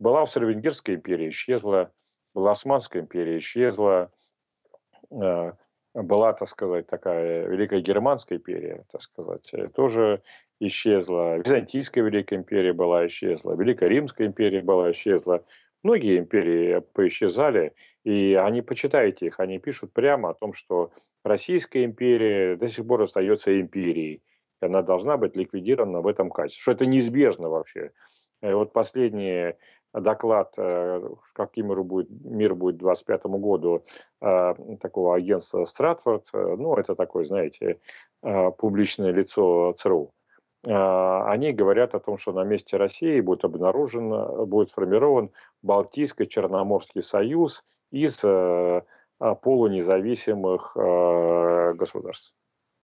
была Австро-Венгерская империя, исчезла, была Османская империя, исчезла, э, была, так сказать, такая Великая Германская империя, так сказать, э, тоже исчезла. Византийская Великая империя была исчезла, Великая Римская империя была исчезла. Многие империи поисчезали, и они, почитаете их, они пишут прямо о том, что Российская империя до сих пор остается империей, и она должна быть ликвидирована в этом качестве, что это неизбежно вообще. И э, вот последние доклад, э, каким мир будет, мир будет к 2025 году э, такого агентства Стратфорд, э, ну, это такое, знаете, публичное лицо ЦРУ. Они говорят о том, что на месте России будет обнаружен, будет сформирован Балтийско-Черноморский союз из полунезависимых государств.